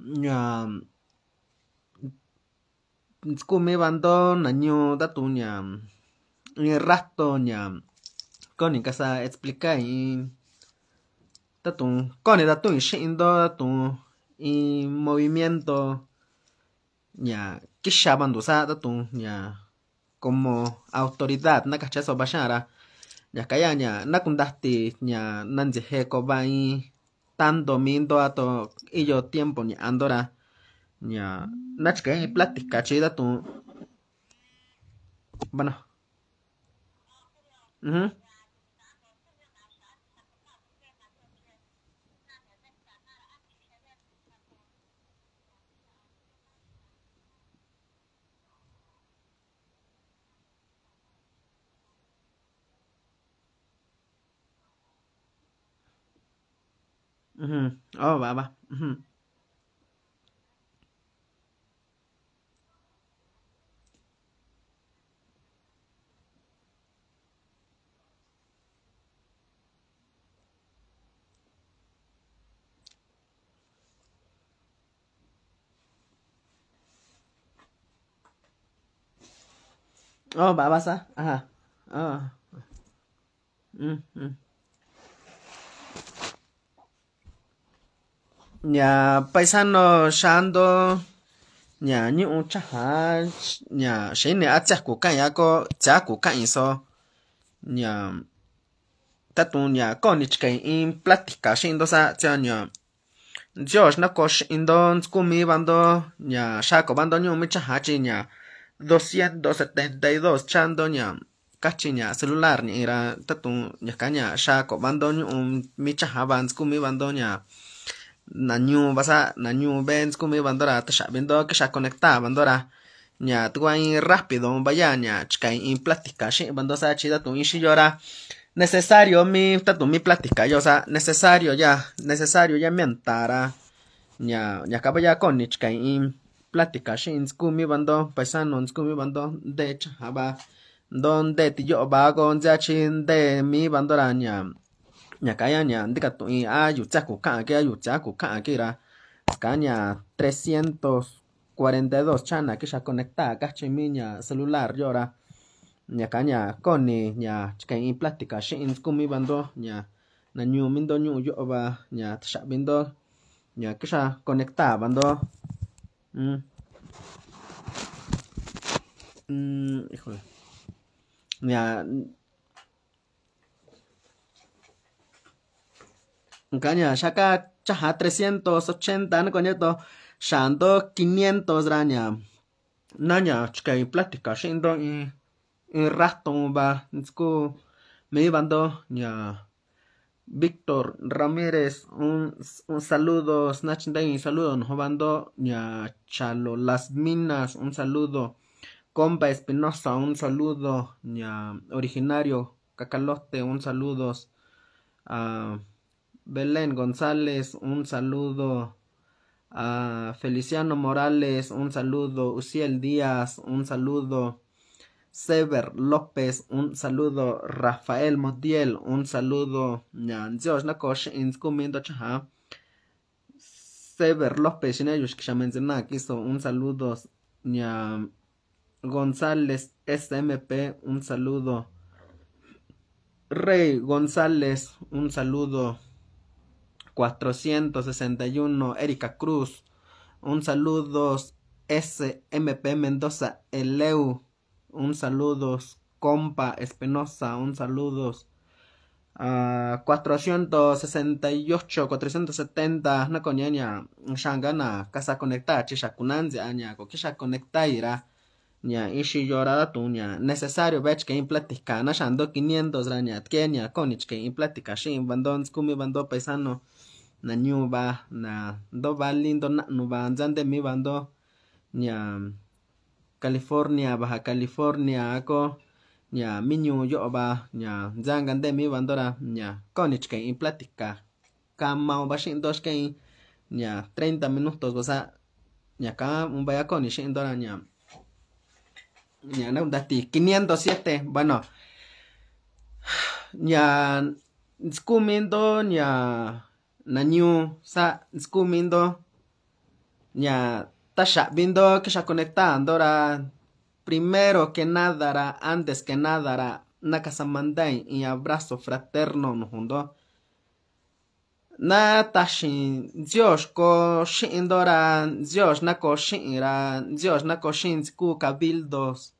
nhà cô mấy bạn đó là nhiều đã tu nhà rato nhà con những cái sa explicar Tatun, cone tatun shindo tu y movimiento ya kisha bandusa tatun ya como autoridad na cachazo bashara ya kaya ya na kundasti ya nanjehe tan domingo ato ello tiempo ni andora ya nachke plática chida tu bueno mhm Mhm. Oh, va, va. Mhm. Oh, bà va, sa. Ajá. Ah. Oh. Mm, nhà paisano shando nhà như ông cha hà nhà 谁呢？啊，家古干呀个家古干一说 nhà ta tu nhà con đi chơi in plática xin đó sa cho nhà Dios nó có xin đó cũng mi bando nhà sa có bando như ông cha hà chỉ nhà 272 chando nhà kachi nhà celular nhà era ta tu nhà cả nhà sa có bando như ông mi cha hà bando cũng mi bando nhà nanyu basa nanyu bens kumi bandora ta bendo que sha conecta bandora Nya tua in rápido vaya ña chica in plática shi bandosa chida tu si necesario mi ta tu mi plática yo sea necesario ya necesario ya mentara ña ña acaba ya con in plática shi in skumi bando paisano in skumi bando de chaba donde ti yo vago ya chin de mi bandora ña ñaka ña ña ndikatu'in a yuchaku ka'anke a yuchaku ka'anke ra ska ña 342 chana kixa conectada kachi mi ña celular yo ra ñaka ña koni ña chikain plática xi'in tskumivando ña nañumindo ñu'u yo'va ña tixa'vindo ña kixa bando mm. Mm, híjole ña Caña, acá chaja 380, ¿no coñeto? Shando 500 raña. Naña, chica y plática, shindo y. un rato, va. Nisco. Me bando, ya. Víctor Ramírez, un, un saludo. Snatchinday, un saludo. no bando, ya. Chalo, las minas, un saludo. Compa Espinosa, un saludo. Ya. Originario, Cacalote, un saludos ah, Belén González, un saludo a Feliciano Morales, un saludo Uciel Díaz, un saludo Sever López, un saludo Rafael Modiel, un saludo Sever López, un saludo González SMP, un saludo Rey González, un saludo 461 Erika Cruz. Un saludo SMP Mendoza Eleu. Un saludo Compa Espinosa. Un saludo a 468, 470, nakoñaña shangana casa conectada, chisha kunanzi conecta kokisha conectaira, y si llorada tuña, necesario vech que implatica, nashando 500 raña, tkenia, konich que implatica, shin bandón, skumi bandó paisano, na nyuba na do lindo na nuba ba mi bando nya California Baja California ako nya mi yo ba nya zangan de mi bandora nya konichke que in plática kama ba shin dos que nya 30 minutos o sea nya ka un vaya konich nya nya na un dati 507 bueno nya skumindo nya Nañu, sa, nskumindo ya, tasha, viendo que ya conectando, primero que nada, antes que nada, na casa y abrazo fraterno, no hundo. Na tashin, Dios ko dora, Dios na ko Dios na cabildos,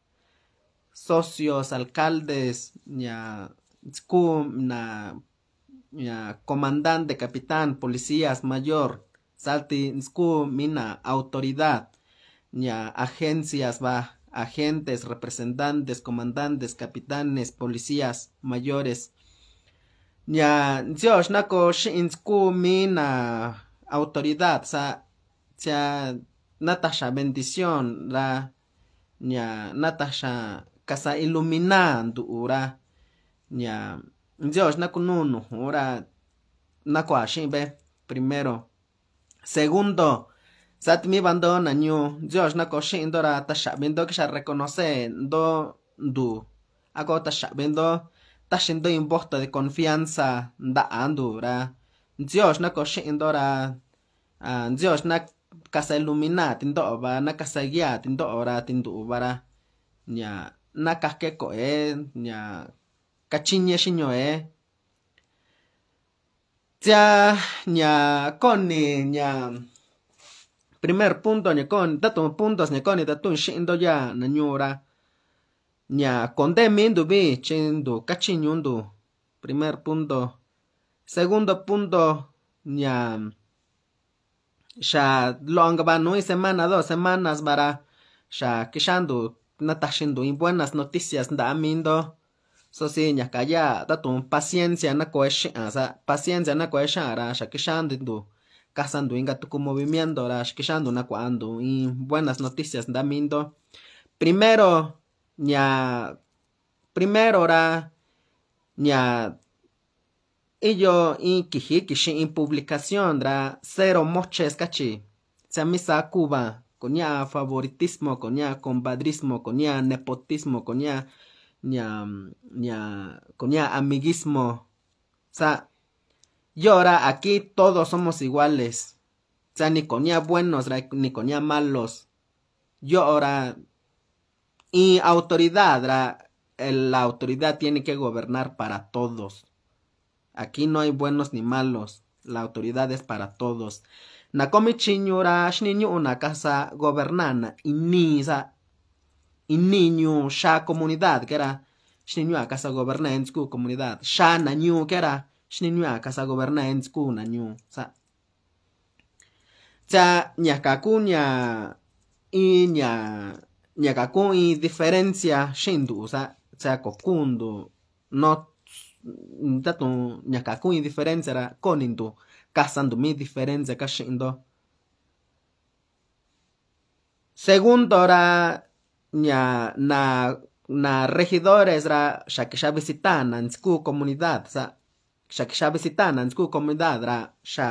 socios, alcaldes, ya, na comandante, capitán, policías, mayor, salti, mina, autoridad, ya, agencias, va, agentes, representantes, comandantes, capitanes, policías, mayores, ya, Dios, nako, mina, autoridad, sa, ya, natasha, bendición, la, ya, natasha, casa iluminando, ura, ya, Dios, naku nunu, ora naku primero. Segundo, sat mi bandona ñu, Dios naku dora ta shabindo que ya reconoce do du. Ako ta shabindo, ta shin de confianza da andu, ra. Dios naku shin dora, uh, ah, Dios naku casa ilumina tindo ba na casa guía tindo ora bara nya na casque coe nya shinyo eh. tia Nya koni Nya primer punto Nya koni tatu puntos Nya koni tatun Shindo ya Nanyura Nya konde mindu vi chindu primer punto segundo punto Nya xa longa semana dos semanas para xa Kishandu Natashindu in buenas noticias Nda mindo so si ñaka ya paciencia na koe asa ah, paciencia na koe ara ra tu kixandu ndu como movimiento ra xa na buenas noticias da mindo primero ya primero ra yo iyo in kiji in publicación dra cero moches cachi se misa Cuba con ya favoritismo con ya compadrismo con ya nepotismo con ya nya, con amiguismo. O sea, y ahora aquí todos somos iguales. O sea, ni con buenos, ni con ya malos. Yo ahora. Y autoridad, la autoridad tiene que gobernar para todos. Aquí no hay buenos ni malos. La autoridad es para todos. Nakomi chiñura, shniñu una casa gobernana. Y ni, ininyu sha comunidad kera xininyuwa casa goberna ku comunidad Sha nanyu kera xininyuwa casa goberna entsku nanyu sa tsa nyakakunya inya i diferencia shindu sa tsa kokundu no tatu ñakaku i diferencia ra konindu kasandu mi diferencia kaxi'ndo segundo ra ña na na regidores ra xa visitana en su comunidad sa xa visitana en su comunidad ra xa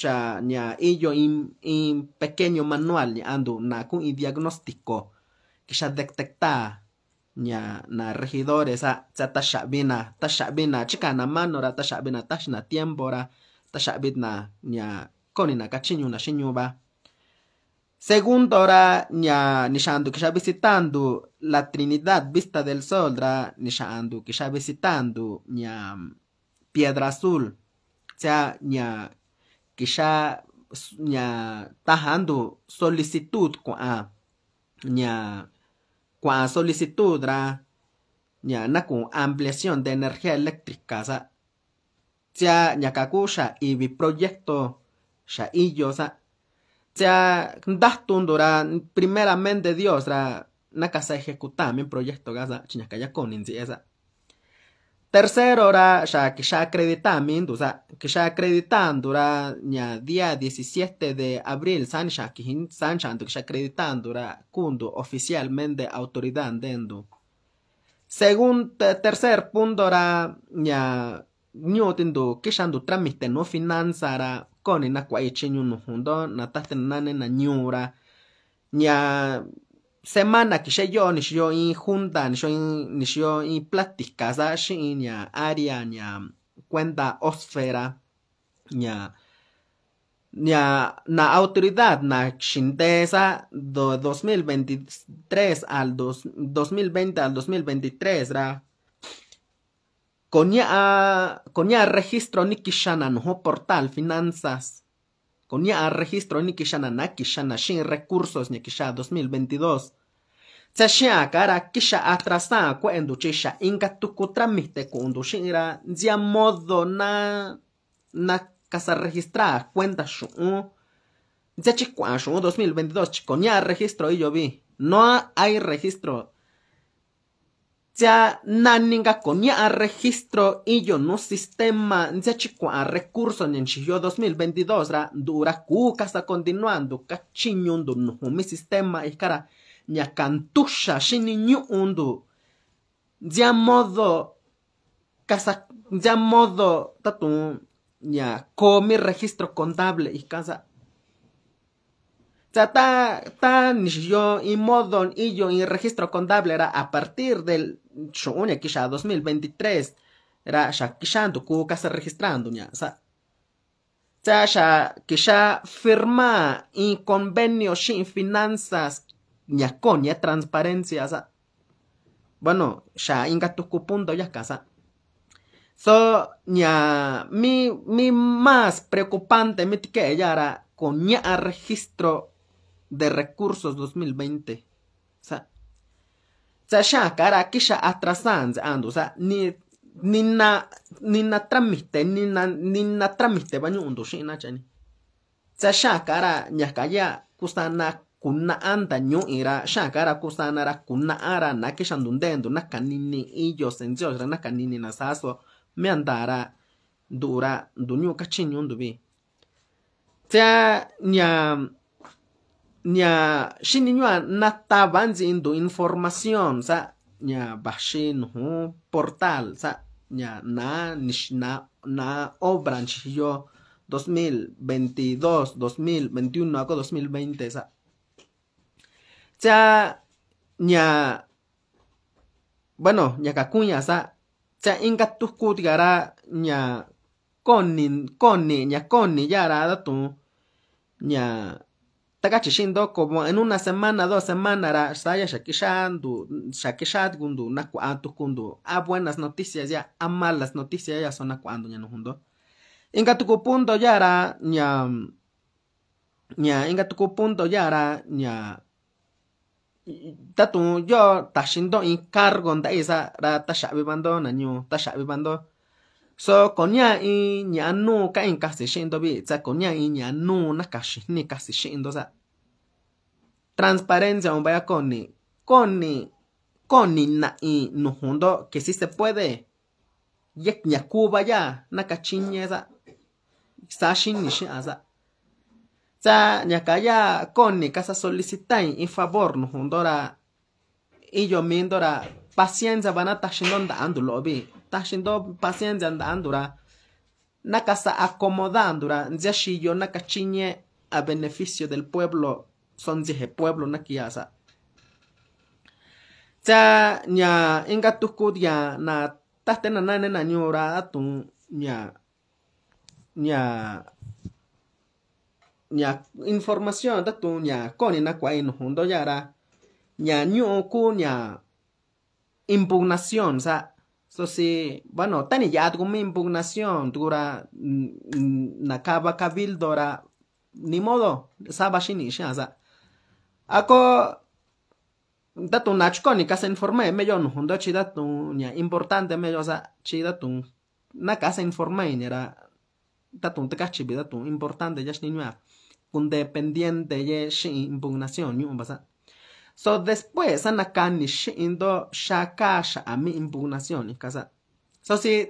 xa ña illo in, in pequeño manual ña andu na kun in diagnóstico que xa detecta ña na regidores sa sa ta xa'vina ta xa'vina chikana mano ra ta xa'vina taxina tiempo ra ta xa'vina ña konina kachiñuna xiñuva Según Dora, ña nishando que ya visitando la Trinidad Vista del Sol, ra, nishandu que ya visitando ya Piedra Azul, o sea, que ya tajando solicitud cua a con solicitud ra ya na con ampliación de energía eléctrica, sa, sea, ya kakusha y vi proyecto ya y sea, tundura, primeramente Dios, ra, na casa ejecutar mi proyecto, gaza, con esa. Tercero, ra, ya que ya mi o que ya acreditando, día 17 de abril, san que san que ya acreditando, ra, oficialmente autoridad de segundo tercer punto, ra, ya nyo tendo que trámite no finanzara con na kwa eche no hundo na nane na ñura ra ña semana que yo ni yo in junta ni yo ni yo in plática sa shi ña área cuenta osfera ña ña na autoridad na xintesa do 2023 al dos, 2020 al 2023 ra Coña a, registro ni kishana no portal finanzas. Coña a registro ni kishana na kishana sin recursos ni kisha 2022. Tsashia cara kisha atrasa cuando chisha inka tramite trámite cuando ya modo na na casa registrada cuenta shu ya chicuan shu 2022 ya registro y yo vi no hay registro ya naninga con ya registro y yo no sistema ya chico a recurso en yo 2022 ra dura cuca está continuando cachiñondo no mi sistema y cara ya cantusha shiniñundo ya modo casa ya modo tatu ya mi registro contable y casa ya ta ta yo y modo y yo y registro contable era a partir del que ya 2023 ra ya kixantu ku registrando ya sa ya ya firma y convenio xin finanzas ya con transparencia bueno ya tu tuku punto ya casa. so ya mi mi más preocupante mi que ya era con ya registro de recursos 2020 tsashakara kisha atrasanze andusa ni nina nina tramite nina nina tramite bañundu xina chani tsashakara ñakaya kusana kuna'anta ñu'ira xakara kusanara kuna'ara nakisha ndundendu nakanini iyo sendiosra nakanini nasaso meandara ndura nduñu kachiñu tsa ña nya xiniñua en ndo información sa nya portal sa nya na nish na na obra yo 2022 2021 mil 2020 sa ya nya bueno nya kakunya sa cha inga ya, gara nya konin koni nya koni yara nya Tagachi Shindo como en una semana, dos semanas, Saya Shakishandu, Shakishatgundu, Nakuantukundu, ah, a ah, buenas noticias ya, a ah, malas noticias ya son Nakuandu, ya no hundo. Inga tuku punto yara, ña, ña, inga tuku punto yara, ña, tatu yo tashindo in cargo nda isa ra tashabibando, bando na so konya i nyanu ka in kasi yendo bi tsa konia i na ni kasi transparencia un vaya koni koni koni na no nujundo que si se puede ya Cuba ya na kachiñe sa sa shini asa ya koni kasa solicitain in favor no ra mindora paciencia van a tashindo taxindo paciencia andandura nakasa acomodandura nziashiyo nakachiñe a beneficio del pueblo dije pueblo nakiasa ya na tahte na atun ya, información ya, koni na yara ya impugnación entonces, bueno, tani mi impugnación, dura nakaba cabildora, ni modo, sabashini, shaza. Ako, datu ni casa informe, medio no, chida chidatu, ya importante, medio, chida chidatun. na casa informe, era, datu te cachibi, importante, ya es niña, un dependiente, ya es impugnación, ni un So después anakanish indo shakasha a mi impugnación casa. So si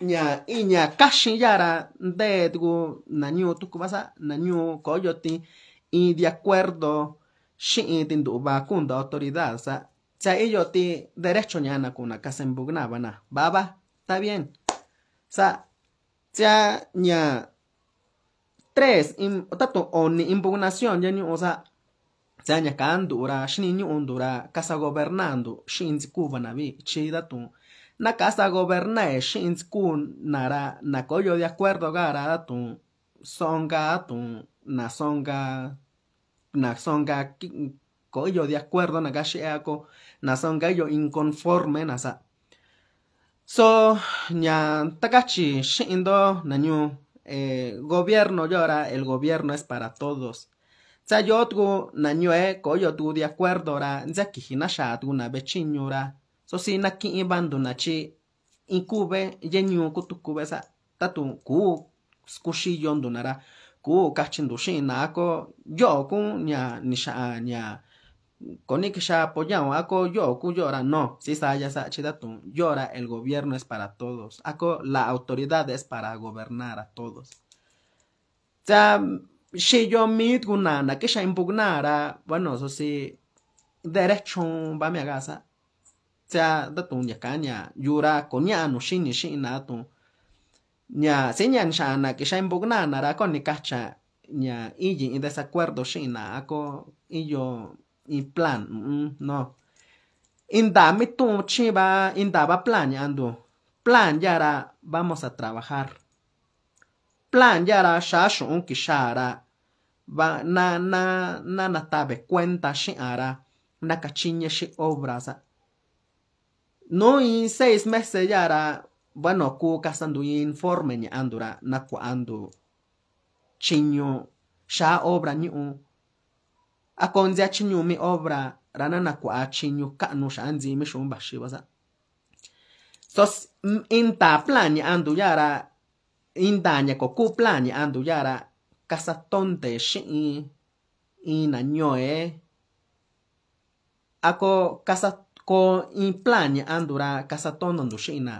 ya iña kashin yara de tu nañu tu kubasa nañu koyoti y de acuerdo shin tinduba kunda autoridad sa sa ello ti derecho ñana kuna casa impugnabana baba está bien sa sea, ña tres tanto tato ni impugnación ya ni o sea dzanyaka casa gobernando, casa gobernando xindzikuvanavii chidatun na casa gobernae, kun nara nacoyo de acuerdo gara tu. songa tu na songa na songa collo de acuerdo na gaxeako na songa yo inconforme nasa so ñan takachi Shindo nañu eh, gobierno llora el gobierno es para todos Tsa yotgu na coyo tu de acuerdo ra, nza sha shatu na bechiñura. So si na ki bandu na chi, incube ye ñu tatun sa tatu ku skushi yondu nara. Ku kachindu ako yoku nya nisha nya koni pollao, aco, ako yo aku llora no si saya sa llora el gobierno es para todos ako la autoridad es para gobernar a todos si yo mit nada, que ya impugnara, bueno, eso sí, derecho va mi casa Sea de tu ya caña, yura ya, no sin ni, tu. Nya señan shana que ya ni ra con ni cacha, y desacuerdo shina ako y yo y plan, mm, no. Inda mi tu chiva, inda va plan ya ando. Plan ya vamos a trabajar. Plan ya ra un kishara va na na na na natave cuenta xi'ara nakachiñe xi obrasa no in seis meses yara bueno ku kasandu informe ni andura nakuandu chiño xa obra ñu'u akonzia chiñumi obra na nakua chiñu ka'nu xa ndzimi xun vaxi vasa sos inta plan ña andu yara inta ña ko ku plan ña ya yara kasatón Shi I in naño̱e ako ko in plan ña'a tondo ndushina.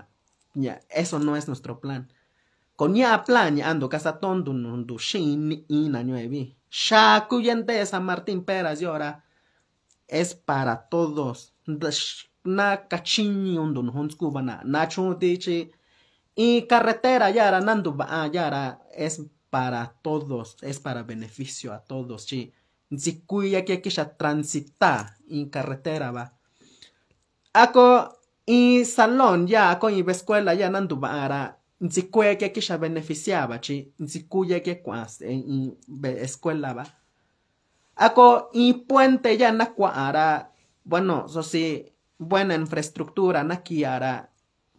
ya eso no es nuestro plan ya plan ña'andu kasatón nduxi'in in naño̱e vi xakuyandé san martín peras yora es para todos na kachiñu na nacho tichi y carretera yara nanduva'a yara es para todos, es para beneficio a todos, sí. Si cuya que ya transita en carretera va. Ako y salón ya, aco y escuela ya nandubara. Si cuya que ya beneficiaba, sí. Si cuya que cuas en escuela va. Ako y puente ya nacuara. Bueno, eso sí, buena infraestructura naquiara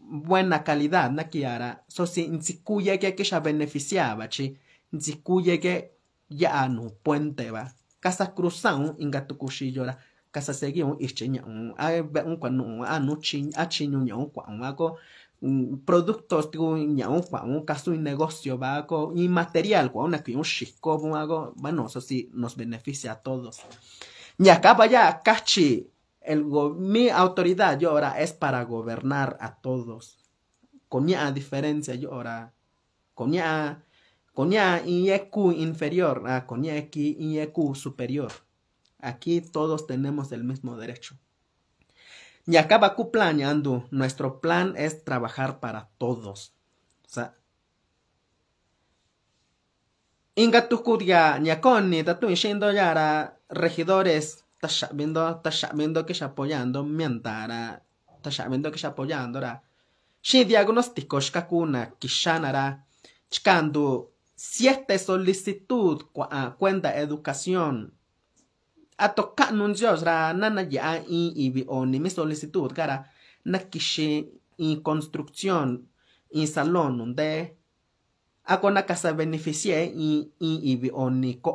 buena calidad naquiara so si cuya que ya beneficiaba, sí que ya no puente va. Casa cruzado ingato cuchillo ahora, Casa un ischeña un a un cuando a no chin a un cuando mm, productos digo un caso un negocio va co y material cuando un chico hago bueno eso sí nos beneficia a todos. Y acaba ya cachi el mi autoridad yo ahora es para gobernar a todos. Con a diferencia yo ahora con a Konya Inyeku inferior ah, a y Inyeku superior. Aquí todos tenemos el mismo derecho. Y acaba Yandu. Nuestro plan es trabajar para todos. O sea, Ingatukuria, Nyakoni, Tatu Shindo Yara, regidores, viendo, viendo que se apoyando, mientara, viendo que se apoyando, Si diagnóstico, Shkakuna, Kishanara, Chkandu, siete solicitud ah, cuenta educación. A tocar anuncios ra nana ya y y vi ni mi solicitud cara na kishi y construcción y salón donde a con casa beneficie y y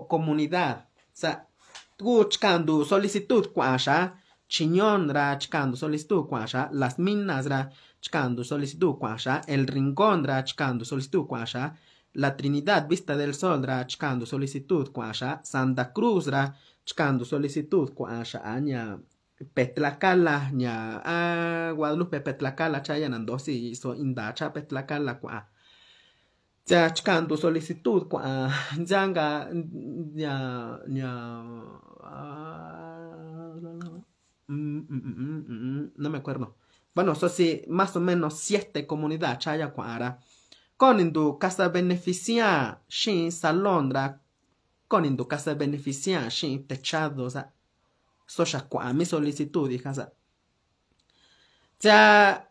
comunidad. Sa tu chcando solicitud cuasha chiñón ra chcando solicitud cuasha las minas ra chcando solicitud cuacha el rincón ra chcando solicitud cuasha la Trinidad Vista del Sol ra chkandu solicitud cuacha Santa Cruz ra chkandu solicitud cuasha aña Petlacala ña a Guadalupe Petlacala chayanandosi, so indacha Petlacala kwa. ya solicitud kua, yanga ña ña mm, mm, mm, no me acuerdo bueno eso sí más o menos siete comunidades, chaya cuara Conindo Casa Beneficia, sin Salondra, Conindo Casa Beneficia, sin Techado, o sea, mi solicitud, hija, o Ya,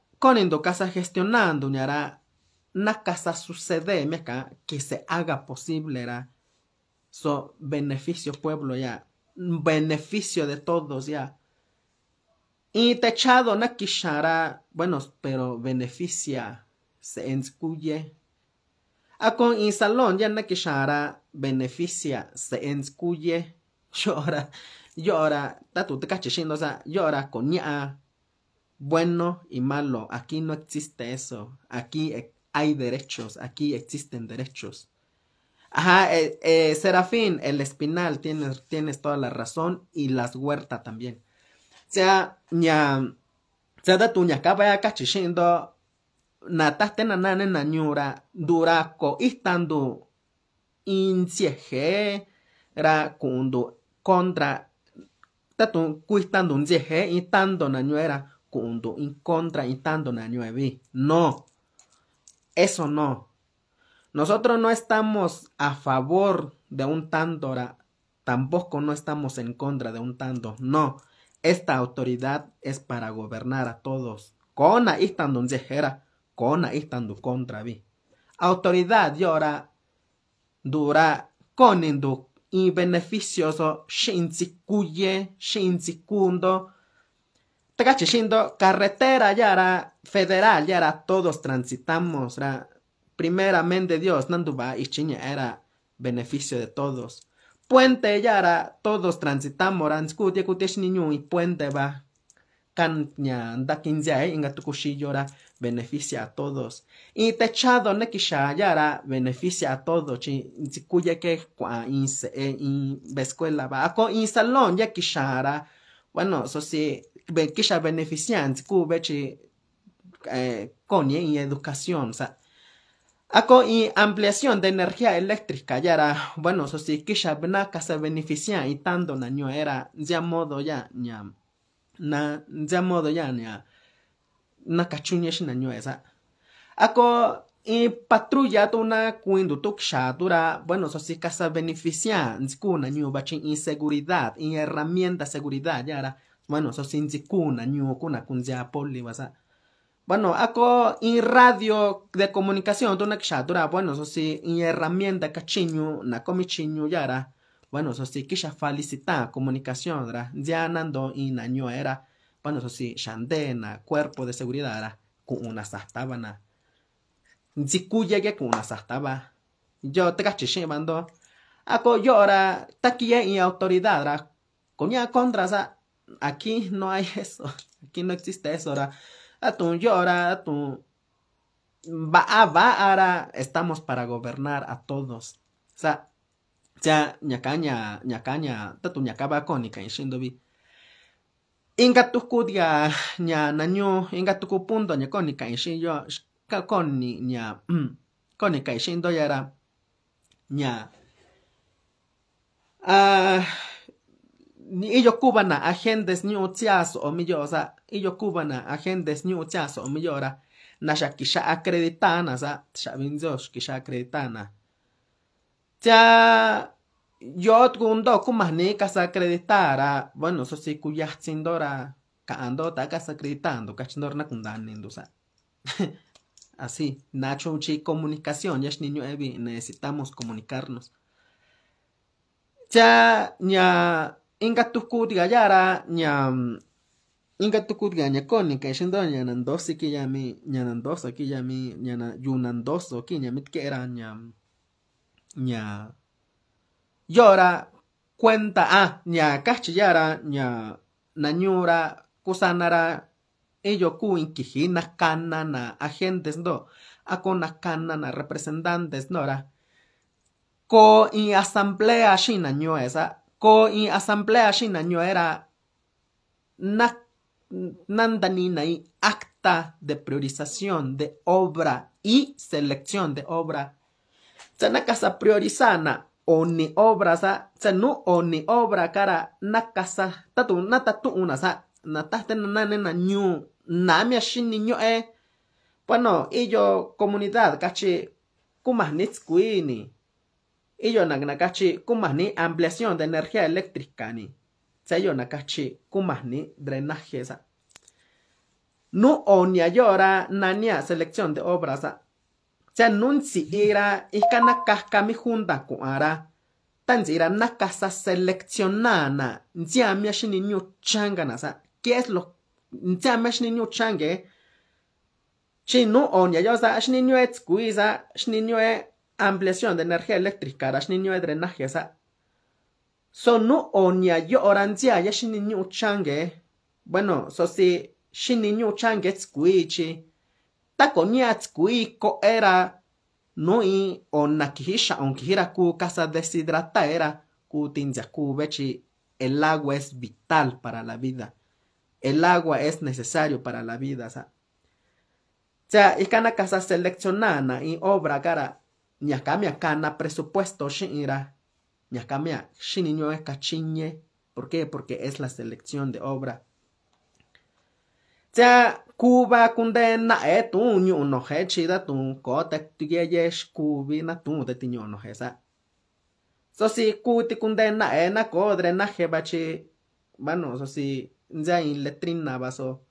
Casa gestionando, ñara, na casa sucede, meca, que se haga posible, era, so, beneficio pueblo, ya, beneficio de todos, ya. Y techado, na quisiera, bueno, pero beneficia, se ensuye y salón ya na kishara beneficia se enscuye llora llora tatu te o sea llora con ya bueno y malo aquí no existe eso aquí e, hay derechos aquí existen derechos ajá eh, eh, serafín el espinal tienes tienes toda la razón y las huertas también o sea ya sea da acaba ya nataste nanane nanyura duraco istando incieje ra kundo contra tatu kuistandu insieje na nañuera kundu in contra na nañuevi. no eso no nosotros no estamos a favor de un tándora tampoco no estamos en contra de un tando no esta autoridad es para gobernar a todos con istando jera y estando contra vi Autoridad llora dura con y beneficioso sin shinzikuye te Tagachishindo carretera yara federal yara todos transitamos. Ra, primeramente Dios va y chiña era beneficio de todos. Puente yara todos transitamos. Ranskutie kutiesh niño y puente va. canya da quince inga cuchillo beneficia a todos. Y techado yara, beneficia a todos. Cuya que escuela eh, va. Ako in salón ya kishara. Bueno, eso sí, kisha benefician, chi con eh, y educación. O sea, Ako y ampliación de energía eléctrica yara, bueno, eso sí, kisha benaka se benefician y tanto naño era, ya modo ya, ya, na, ya modo ya, ya nakachuña xinañuesa ako y patrulla tuna na kuindu to durá bueno so sí casa beneficia nzikuna nyu bachin inseguridad in herramienta seguridad yara bueno so sí nzikuna kuna kunzia poli wasa bueno ako in radio de comunicación to na bueno so sí in herramienta cachiño, na ya yara bueno so sí kisha felicita comunicación ya y in era bueno, eso sí, Shandena, cuerpo de seguridad, con una Si Nzikuya que con una sastaba. Yo te caché mando. co llora, taquilla y autoridad, coña contrasa. Aquí no hay eso, aquí no existe eso, ah, ahora. Atun llora, tú Va, va, ara estamos para gobernar a todos. O sea, ya ñacaña, ñacaña, tatu ñacaba cónica, inshindobi. inka tuku dia ña nanyo inka tuku punto ña koni ka'i ka koni ña mm, koni ka'i do ya ra ña ah, ni iyo kuvana agentes ñu'u yo o sa iyo kuvana agentes ñu'u mi miyo ra naxa kixa acreditana sa xa'vi ndio kixa acreditana tsia ni casa acreditara bueno eso sí cuyajtsindora kaandota casacreditando na kundan indusa así nacho uchi comunicación es niño evi necesitamos comunicarnos cha nya inga ñam yara ña inga tukutga ña konika ishindo ñanandosi ki yami ñanandoso ki yami ñana yunandoso ki ñamitkera ña ña llora, cuenta, a ah, ña cachillara, ña nañura, kusanara, ello ku canana, agentes no a canana, representantes nora. Ko y asamblea shina esa ko y asamblea shina era na, nandanina y acta de priorización de obra y selección de obra. casa priorizana, o ni obra sa sa nu ni obra cara na casa tatu na una sa na taste na na na na mi niño e bueno yo comunidad cachi kumahnitz kuini ello na na cachi kumahni ampliación de energía eléctrica ni yo na cachi kumahni drenaje sa nu ni llora nania selección de obras a. tsanontsi'ira ijka nakajkami junta ku'ara tantsi'ira nakasa seleccionana ntsiamia xiniño changana sa qué es lo ntsiamia xiniño change xinu'on yayo sa xiniñoe tskui sa xiniñoe ampliación de energía eléctrica ra xiniñoe drenaje sa so nu'on yayo'ora ntsiaya xiniño change bueno so si xiniño change tskui era takoñiatzkuiko'era nui onnaquijixa onquijira ku casa deshidrataera ku tinziacu bechi, el agua es vital para la vida el agua es necesario para la vida sa y kana casa seleccionana y obra cara ñakamia kana presupuesto xi'ira ñakamia xiniño ekachiñe ¿por qué? porque es la selección de obra ya Cuba condena e tu ñu no he chida tu ko te tuye yesh no So si kuti na e na kodre na he bachi. Bueno, so si nza in letrina baso.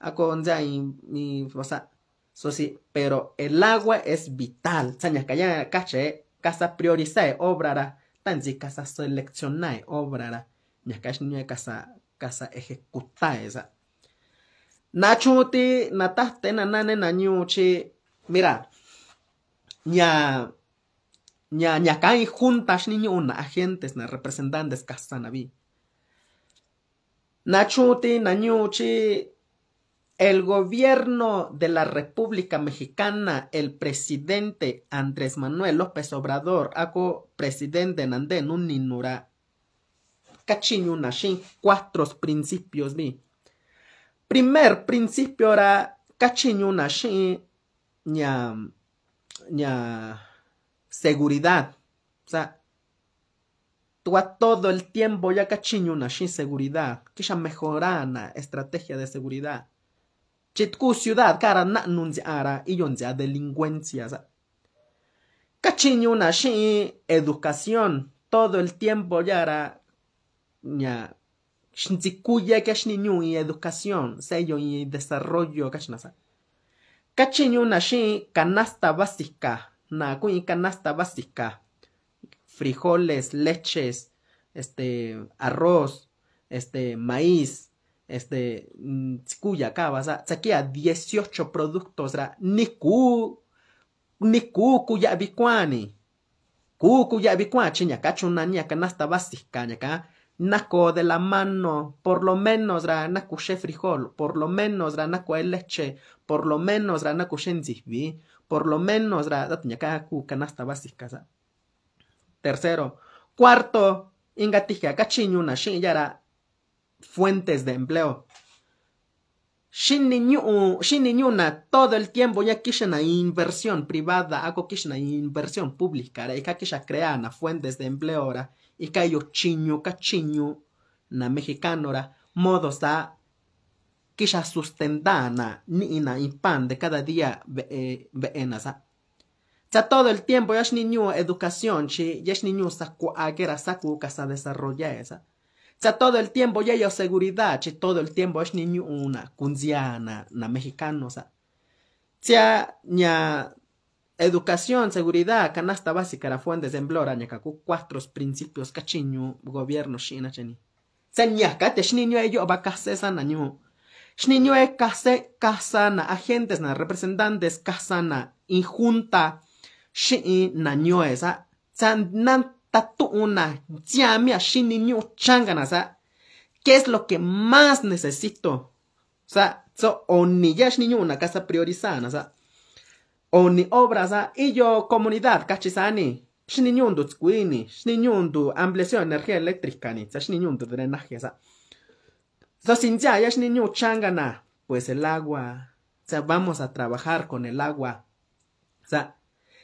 Ako nza in mi basa. So si, pero el agua es vital. Saña kaya kache casa priorizae obrara. Tanzi casa seleccionae obrara. kash nye casa casa ejecutae esa Nachote, nataste nanane, nanyuchi, Mira, ña, juntas niño una agentes, na representantes te Nachote, nañoche. El gobierno de la República Mexicana, el presidente Andrés Manuel López Obrador, hago presidente Nandén, un ninura. Cachiño, cuatro principios, vi primer principio era una shi nya nya seguridad. O sea, a todo el tiempo ya una sin seguridad. que ya mejorana estrategia de seguridad. Chitku ciudad cara na ara y yonzia delincuencia. una sin educación. Todo el tiempo ya era Xintzikuya kashninyu y educación, sello y desarrollo kashnasa. Kachinyu nashi canasta básica, nakui canasta básica. Frijoles, leches, este, arroz, este, maíz, este, tsikuya aquí tsakia 18 productos, ra, niku, niku kuya bikuani. Kuku chinya canasta básica, naco de la mano, por lo menos ra frijol, por lo menos ra leche, por lo menos rana cuché por lo menos ku canasta básica. Tercero, cuarto, ingatija kachiñuna shin yara fuentes de empleo. niñuna, todo el tiempo ya una inversión privada, hago una inversión pública, y que crear creana fuentes de empleo, y cayó chiño cachiño chiño na mexicanora, modos da que sustentana ni ina y pan de cada día ve eh, Cha todo el tiempo ya es niño educación chi es niño sa kuagera sa que desarrolla esa. Cha todo el tiempo ya es seguridad chi todo el tiempo es niño una kunziana na mexicano sa. ya Educación, seguridad, canasta básica, la fuente fuentes en cacu cuatro principios, cachiño, gobierno, china, cheni. señacate shniño ello, abacase, nañu. Shniño e case, casana, agentes, na, representantes, casana, injunta, shi, nañu esa, sanan, tatu una, yamia, shiniño, changana, sa. ¿Qué es lo que más necesito? O sea, so, ya, una casa priorizada, o obras a iyo comunidad cachisani shniñundu tzkuini shniñundu ampliación de energía eléctrica ni shniñundu drenaje sa so ya shniñu changana pues el agua o sea vamos a trabajar con el agua o sea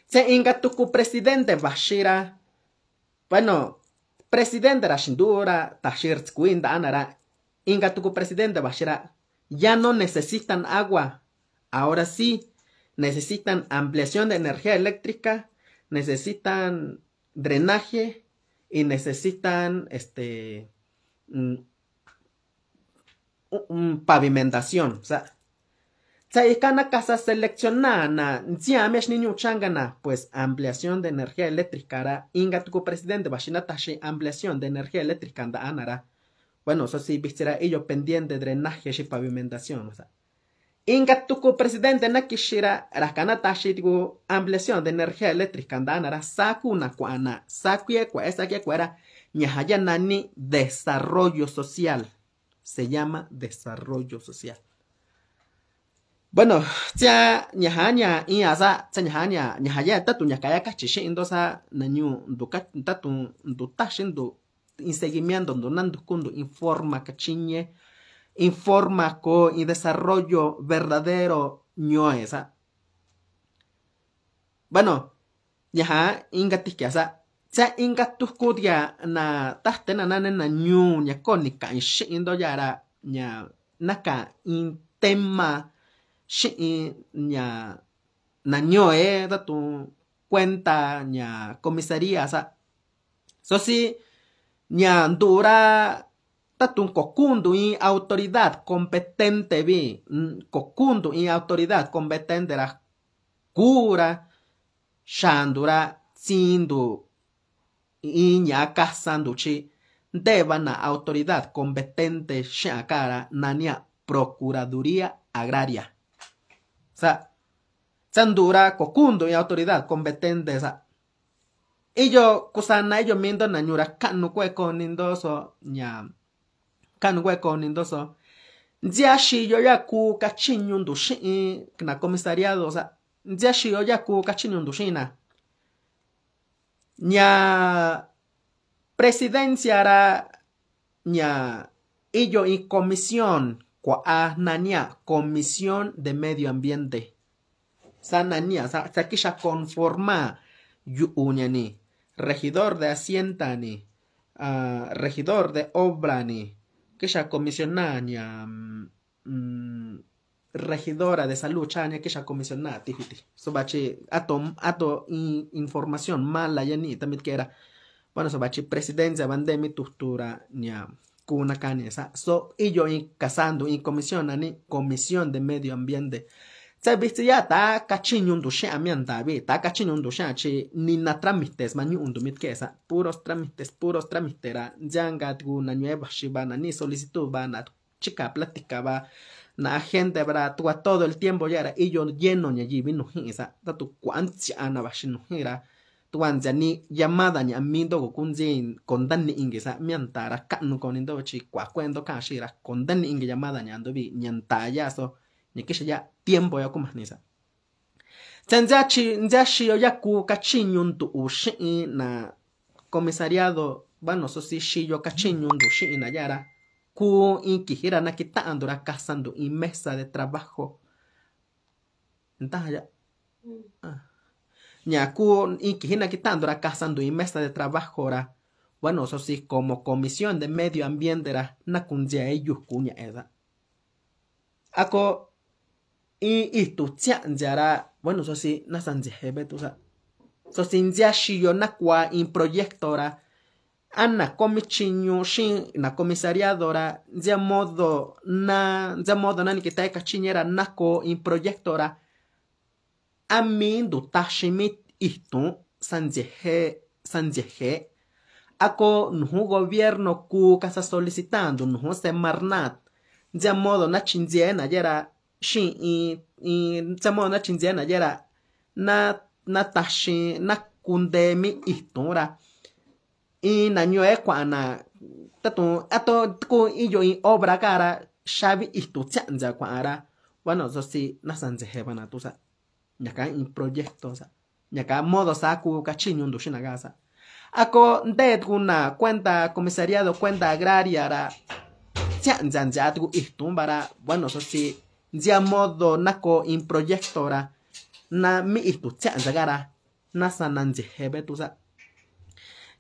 se inga presidente bashira bueno presidente rashindura tashir tzkuinda anara inga tuku presidente bashira ya no necesitan agua ahora sí necesitan ampliación de energía eléctrica, necesitan drenaje y necesitan este pavimentación. O sea, Tsaikana casa seleccionana, Tsiamesh niño pues ampliación de energía eléctrica, ara, presidente tu presidente, tashi ampliación de energía eléctrica, anda anara. Bueno, eso sí, vistirá ello pendiente, drenaje y pavimentación, o sea. Inga tuku presidente na kishira rakana tashi ampliación de energía eléctrica andana saku na kuana saku ye kua esa que nani desarrollo social se llama desarrollo social bueno tia ñahanya iaza tia ñahanya ñahaya tatu ñakaya kachishi indosa nanyu nduka tatu ndutashin ndu inseguimiento kundu informa kachinye informaco y desarrollo verdadero ñoesa. Bueno, ya ingatisquiasa. Sa inga ingatuscudia na tastena na na ñu y koni ya shindo yara naka in tema shi ya na ñoe tu cuenta ya comisaría sa. So si ya tatun cocundo in autoridad competente vi cocundo y autoridad competente la cura shandura sindu iña casandu chi autoridad competente shakara nania procuraduría agraria sa sandura cocundo y autoridad competente Y yo kusana yo mindo na nyura kanu nindoso kanweeko nindoso ya yaku kachiñu nduxi'in na comisariado o sea ya yaku kachiñu na ña presidencia ra ña iyo y comisión kua'a nania comisión de medio ambiente sa nania sa, sa se conforma yu regidor de hacienda ni ah, regidor de obra ni aquella comisionada mmm, mm, regidora de salud chania aquella comisionada tijuti sobachi ato ato in, información mala ya ni también que era bueno sobachi presidencia bandemi tutura a kuna esa so y yo y casando y comisión ni comisión de medio ambiente se viste ya ta kachi ñundu a mi ta kachi ñundu chi ni na tramites ma ñundu que, kesa, puros tramites, puros tramitera, yanga tu na ñue na ni solicitud na chica plática na gente, bra, tu a todo el tiempo ya era, y yo lleno ña yivi no ta tu cuantia ana baxi no jira, ni llamada ña mindo go kunzin kondani ingisa, mi antara kanu konindo chi cuacuendo kaxira, ingi llamada ñando andovi, ñantayazo ni kisha ya tiempo ya yo Tsanzachi nzashi oyaku kachiño ntu ushi na comisariado bueno so si yo kachiño ntu ushi na yara ku inkijira na kitando ra casando y mesa de trabajo ntaya nya mm. ah. ku inkijina kitando ra casando y mesa de trabajo ra bueno so si como comisión de medio ambiente era na kunzia ellos cuña esa ako bueno eso sí, na san jebe tú sa. So sin ya shiyo na kwa in proyectora. Ana comi chiño shin na comisariadora, ya modo na, ya modo na ni que cachiñera naco in proyectora. A du tashimit isto san jehe, Ako nuhu gobierno ku casa solicitando, nuhu se marnat. Ya modo na chindiena yera shin in in tsamo na chinzia na yera na na na kunde mi itun ra in na ato ku iyo in obra cara xavi itu kwa ara bueno eso sí na sanzeje tusa Nyaka in proyecto sa nyaka modo sa ku kachiño ndu shinagasa ako ndet kuna cuenta comisariado cuenta agraria ra tsianza nzatku bueno so sí ndzia modo nako in proyecto ra na mi itu gara na sana ndzihebe tuza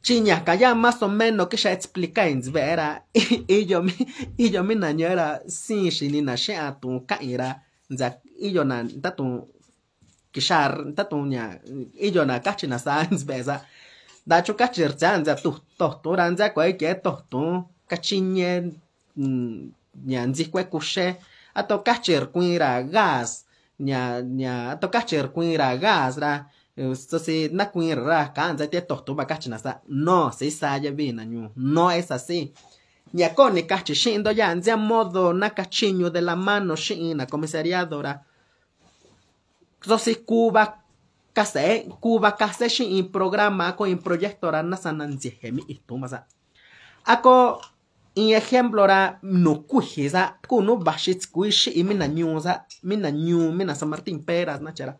chiñaka ya más o menos kixa explica yo iyomi iyomi nañera sin xinina xe'a tun ka'inra ndza iyo na ntatun kixa ntatun ña iyo na kachi na saa nzve'esa ndacho kachi rtsea ndza tu totun ra ndza kue'e kee totun kachiñe ña mm, ndzikue kuxe a tocar cuira gas ña ña tocar kuinra gas ra esto sí na kuinra canza te tohtuba sa no se saya bien no es así Nya kone kachi shindo ya en modo na cachiño de la mano shina comisariadora Entonces Cuba kase Cuba kase shin programa con in proyectora na sananzie itumasa ako in ejemplo ra no kujiza ku no baxi tskuixi i mina ñuza mina ñu mina san martín peras nachara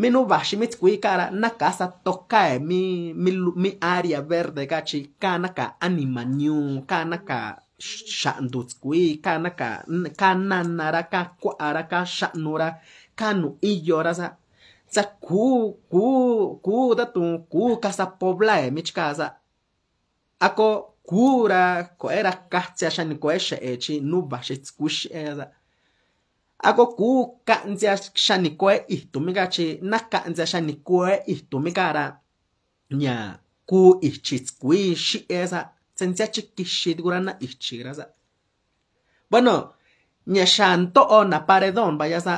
mi no baxi mi tskui kara na casa toca mi mi mi área verde kachi kana ka anima ñu kana ka xa'ndu tskui ka kananara ka ku'ara ka xa'nura kanu iyora sa sa ku ku ku datun ku casa pobla mi chkasa ako cura coera cartia shani coesha echi no bashets kushi era ako ku ka ndia shani ko e tumika chi na ka ndia shani ko e tumika ra nya ku ichi kushi era tsentia chi kishi dura na ichi raza bueno nya shanto o na paredon vaya sa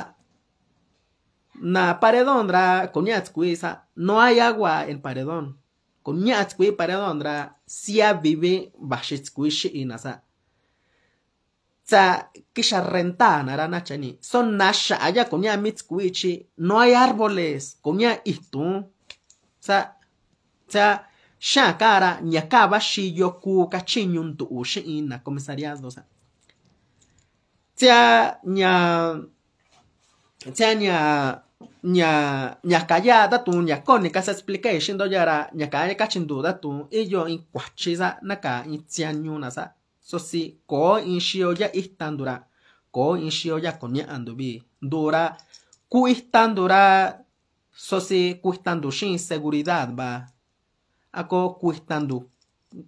na paredon ra kunyats kuisa no hay agua en paredon con ñaatskui parado andra sia vive baxitskui xi'ina sa tsa kisha rentana rana chani son nasha allá con mitsquichi no hay árboles con ya itu tsa tsa ya cara ñakaba yo ku kachiñun tu ina comisariado sa tsa ña tsa ña ña ña kaya da tu ña kone ka sa explication do yara ña kaya ka chindu da tu y in sa na sa so si ko in shio ya istandura ko in shio ya andu dura ku istandura so si ku istandu shin seguridad ba ako ku istandu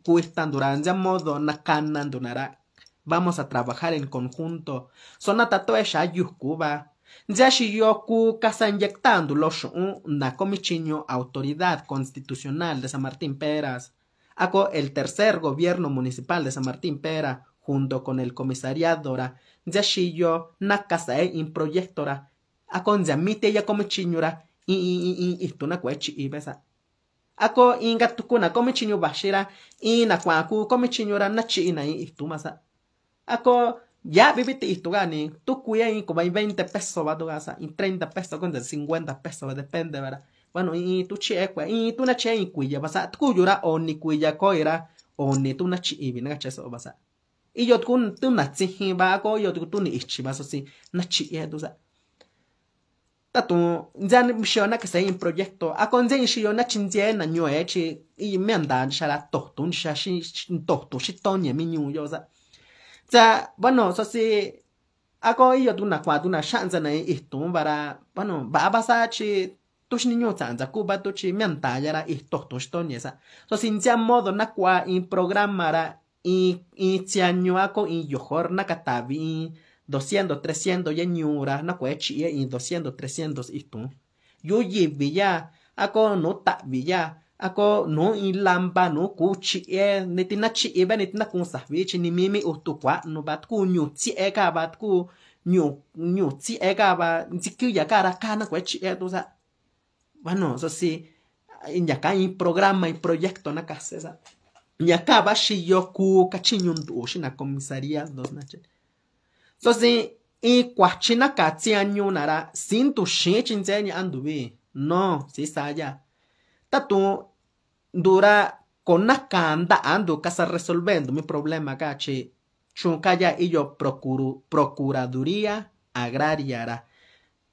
ku istandura en modo na vamos a trabajar en conjunto sonata toesha yusku ba yo yectando los un na comichiño autoridad constitucional de San Martín Peras. Aco el tercer gobierno municipal de San Martín Pera, junto con el comisariadora, yo na casae in proyectora, aco yamite ya comichiñora, y y y y tuna cuechi y besa. Aco inga tukuna comichiño bashira, y na cuacu comichiñora na china y tumasa. Aco Ya, viviste y tú ganas. Tú cuidas y como hay 20 pesos para tu casa, y 30 pesos, con 50 pesos, depende, ¿verdad? Bueno, y tú cheque, y tú una che y cuya, pasa, tú cuyura o ni cuya coira, o ni tú una chi, y viene a cheso, pasa. Y yo tú, tú na chi, va, co, yo tú, ni ichi, vas así, na chi, y tú, sa. ya ni mishona que se en proyecto, a con zen shi yo na chin zen na nyo echi, eh, y me andan, shala, tohtun, shashi, tohtu, shi tonye, mi nyu, yo, sa. sea, bueno, eso sí, hago yo de una cuadra, una chance en esto para, bueno, va a pasar que tus niños tanza cuba tu chi miantalla ra esto to esto ni esa so modo na cua in programa ra y y chiañuaco y yojor na katabi 200 300 ya en na cua chi y 200 300 esto yo llevi ya ako no ta ya ako no in lamba no kuchi e na chi eba netina kunsa vechi ni mimi kwa no batku nyu ti eka batku nyu nyu ti eka ba ntiku ya cara kana kwechi e tu sa bueno eso sí ya ka in programa y proyecto na kasesa ya ka ba shi yoku kachi nyu ndu shi na comisaría dos nache so sí e kwachina katsi anyu nara sin tu shi chinze ni anduwe no sí saya tatu dura con una canda ando casa resolviendo mi problema cachi Chunkaya y yo procuro, procuraduría agraria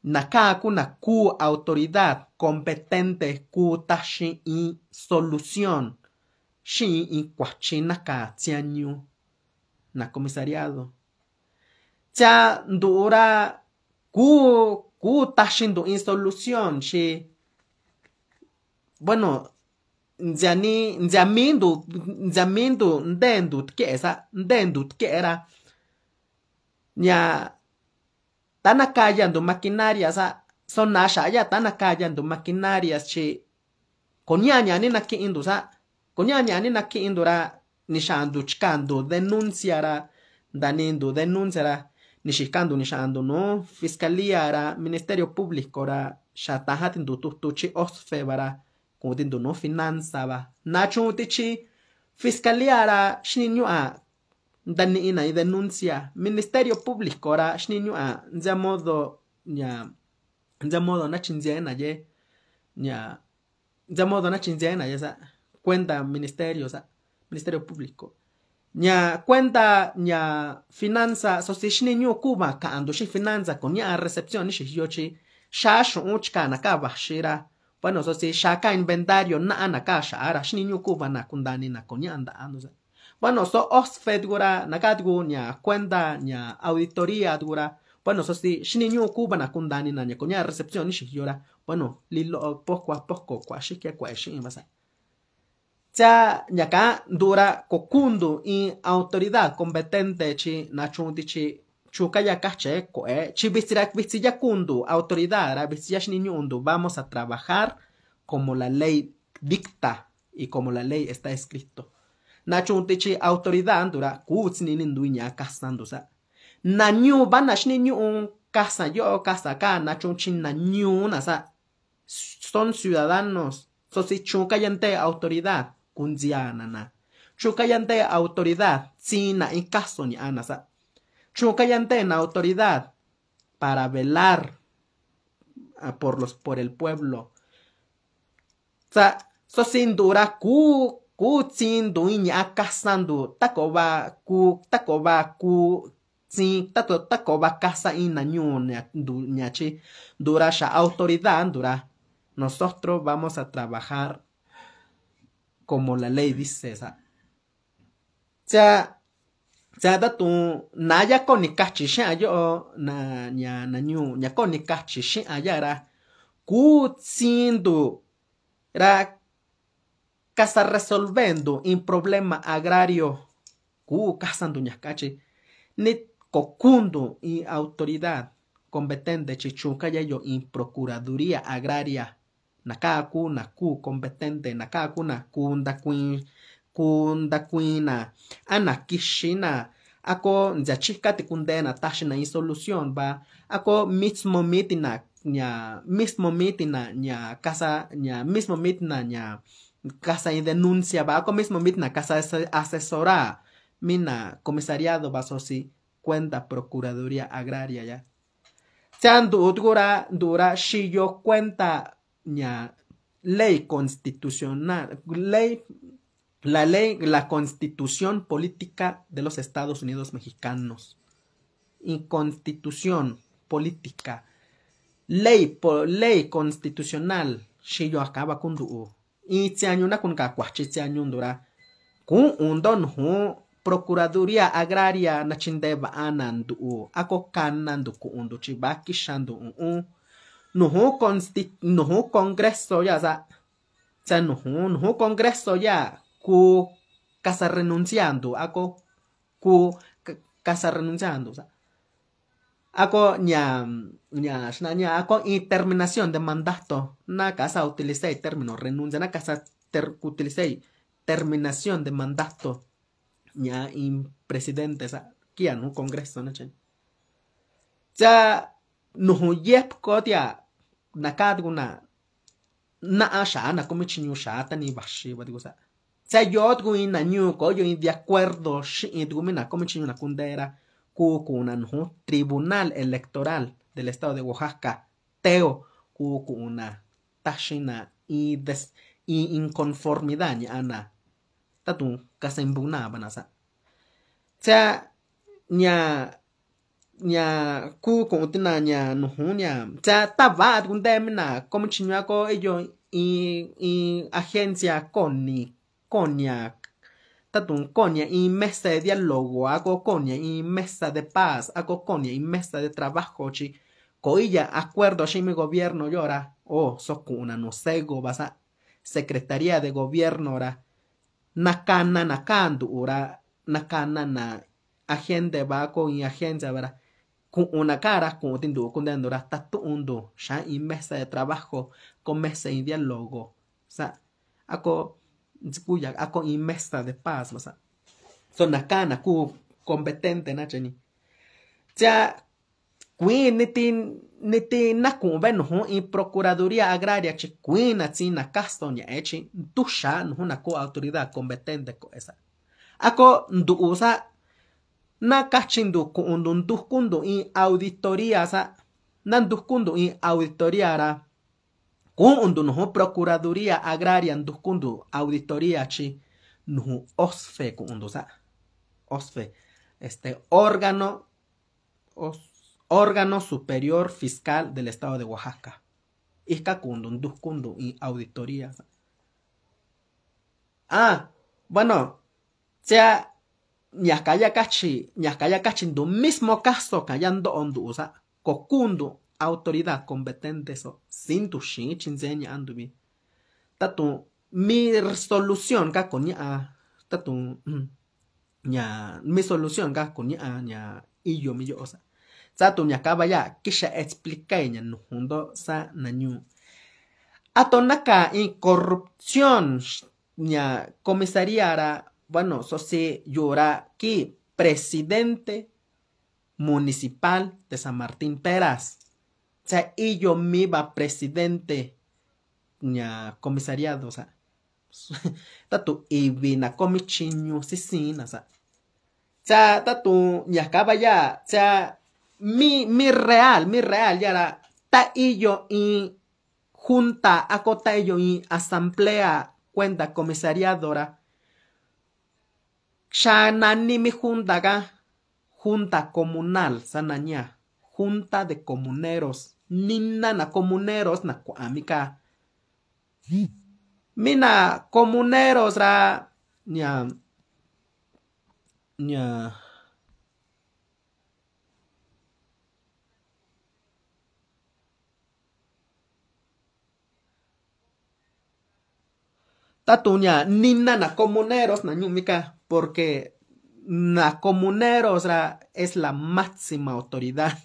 Naka na ku autoridad competente ku tashin y solución. Shin y kwachin naka tianyu. Na comisariado. Tia dura ku ku tashin do solución Shi. Bueno, nziani nziamindu nziamindu ndendu tike'esa ndendu tike'era ña tanakayandu maquinariasa sonaxaya tanakayandu maquinarias chi koñañani naki'indu sa koñañani naki'indu ra nixandu chkandu denuncia ra ndanindu denuncia ra nixijkandu nixandu nu fiscalia ra ministerio público ra xa tajatindu tujtu chi osfe ra como tintunú finanza va nachu tichi fiscalía ra xiniñu'a ina i denuncia ministerio público ra xiniñu'a ntia modo nya ntia modo na chinzia nachintsiai ye nya ntia modo na chinzia nachintsiai ye sa kuenta ministerio sa ministerio público nya kuenta nya finanza so si xiniñu'u kuva ka'antu xi finanza ko ña'a recepción ni xiyo tyi shashu xu'un tyikana ka vaxi bueno so si xaka inventario na na naka xa'ara xniñu kuva na kundani na koña'a nda'anuse ah, bueno so os tukura na tuku ña kuenda ña auditoría dura bueno so si xniñu kuva na kundani na ña koña'a recepción nixiyora bueno a lilo'o pojkua pojko kuaxijkia kua'e xi'in vasa tsa ñaka ndura kokúndu in autoridad competente chi na chi Chukaya ya cacheco, eh. eh. Chibistirak vistilla kundu, autoridad, eh, vistilla vamos a trabajar como la ley dicta y como la ley está escrito. un tichi autoridad dura kutsnininduña casandusa. Nanyu banashniñu un casa yo, casa acá, chin nanyu, Son ciudadanos. ¿so si chunkayante autoridad kunzianana. Chukayante autoridad, sina y caso ni anasa y antena, autoridad para velar ah, por, los, por el pueblo. sea, so sin dura ku, ku sin duña casando, tacoba ku, tacoba ku, tato tacoba casa ñachi. Dura ya autoridad, dura. Nosotros vamos a trabajar como la ley dice. O sea, Sada tu naya koni kachi yo na nya na nyu ni koni kachi ya ra ra casa resolvendo in problema agrario ku kasandu ña kachi ni kokundu y autoridad competente chichunka ya yo in procuraduría agraria nakaku naku na ku competente na ku na kundakuina a na kixina ako ndziachika tikundena y insolución va ako mismo mitina nya mismo mitina nya casa nya mismo mitina nya casa y denuncia va ako mismo mitina casa asesora mina comisariado ba so si cuenta procuraduría agraria ya sean dura dura si yo cuenta nya ley constitucional ley la ley, la constitución política de los Estados Unidos mexicanos. Y política. Ley, por ley constitucional. yo acaba con du. Y añuna con kakuachi con un don hu. Procuraduría Agraria nachindeba anandu Ako kanandu ku undu chibaki shandu un. Nuhu, congreso ya no nuhu congreso ya casa renunciando ako ku casa renunciando o sea, ako nya nya nya ako terminación de mandato na casa utilicé término renuncia na casa ter, terminación de mandato nya in presidente sa kia no congreso na chen ya no yep kotia na kadguna na asha na komichiñu shata ni bashi badigo sa se yo tuin ñuco, yo de acuerdo, y tuin como chino cundera, cucunanju, tribunal electoral del estado de Oaxaca, teo, cucuna, tashina, y des, y inconformidad, ana, tatun, casa impugnaba, nya Sea, ña, ña, cucuna, ña, nuju, ña, sea, tabat, un demina, como chino, ello, y, y agencia, ni coña Tatun coña y mesa de diálogo, hago coña y mesa de paz, hago coña y mesa de trabajo, chi. Coilla, acuerdo, si mi gobierno llora. Oh, socuna, no sego, vas a secretaría de gobierno, ora. Nakana, nakandu, ora. Nakana, na. Agente va con y agencia, vara Con una cara, con un tindu, con tatu ya y mesa de trabajo, con mesa y diálogo. O sea, kuya ako y de paz masa son nakana ku competente na Tia, ya niti niti nitin na kumbe hu, y procuraduría agraria che queen, atsi na kaston echi eh, tusha no na ko autoridad competente ko esa ako ndu usa na ku kundu nduskundu in auditoría sa nanduskundu in auditoría ra kundu nuhu procuraduría agraria su auditoría chi nu osfe osfe este órgano órgano superior fiscal del estado de Oaxaca isca kundu y auditoría ah bueno sea ñascaya cachi en mismo caso callando ondu usa cocundu autoridad competente eso sin tu andubi ta mi solución ka con ya ta ya mm, mi solución ka con ya ya y yo mi yo o ya kaba ya kisha explica ya no hundo sa nañu atonaka in corrupción ya comisariara bueno so se llora que presidente municipal de San Martín Peras sea, y yo me iba presidente ya comisariado, o sea, tatu ibina comichiño, chiño sisina, o sea, sea, tatu acaba ya, o sea, mi, mi real, mi real, ya era, ta y yo junta, acota y yo y asamblea, cuenta comisariadora, ni mi junta ga junta comunal, sanaña, junta de comuneros, nina na comuneros na ah, mi mm. mina comuneros ra nya nya tatuña nina na comuneros na ñumica porque na comuneros ra es la máxima autoridad